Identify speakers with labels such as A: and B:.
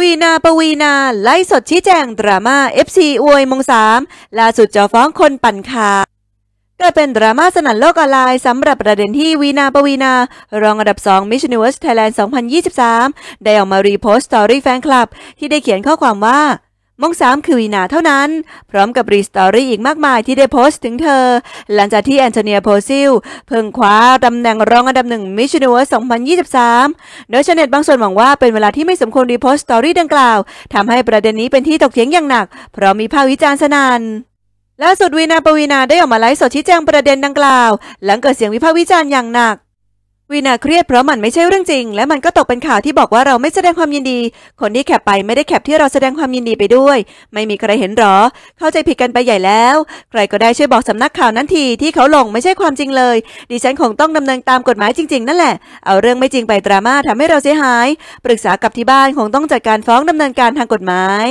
A: วีนาปวีนาไลฟ์สดชี้แจงดราม่าเอฟซีอวยมงสามล่าสุดจะฟ้องคนปั่นขาก็เป็น ดราม่าสนั่นโลกออนไลน์สำหรับประเด็นที่วีนาปวีนา รองอันดับ 2 Miss Universe Thailand 2023 ได้ออกมา รีโพสต์ สตอรี่แฟนคลับ ที่ได้เขียนข้อความว่ามงสามคือวีนาเท่านั้น พร้อมกับรีสตอรี่อีกมากมายที่ได้โพสต์ถึงเธอ หลังจากที่แอนโทเนียโพซิลเพิ่งคว้าตำแหน่งรองอันดับหนึ่งมิชชันเวิร์2023 โดยชาเน็ตบางส่วนหวังว่าเป็นเวลาที่ไม่สมควรรีโพสต์สตอรี่ดังกล่าวทำให้ประเด็นนี้เป็นที่ตกเถียงอย่างหนัก เพราะมีภาพวิจารณ์สนั่นล่าสุดวีนาปวีนาได้ออกมาไลฟ์สดชี้แจงประเด็นดังกล่าว หลังเกิดเสียงวิพากษ์วิจารณ์อย่างหนักวีนาเครียดเพราะมันไม่ใช่เรื่องจริงและมันก็ตกเป็นข่าวที่บอกว่าเราไม่แสดงความยินดี คนที่แคปไปไม่ได้แคปที่เราแสดงความยินดีไปด้วย ไม่มีใครเห็นหรอ เข้าใจผิดกันไปใหญ่แล้ว ใครก็ได้ช่วยบอกสำนักข่าวนั้นทีที่เขาลงไม่ใช่ความจริงเลยดิฉันคงต้องดำเนินตามกฎหมายจริงๆ นั่นแหละ เอาเรื่องไม่จริงไปดราม่าทำให้เราเสียหาย ปรึกษากับที่บ้านคงต้องจัดการฟ้องดำเนินการทางกฎหมาย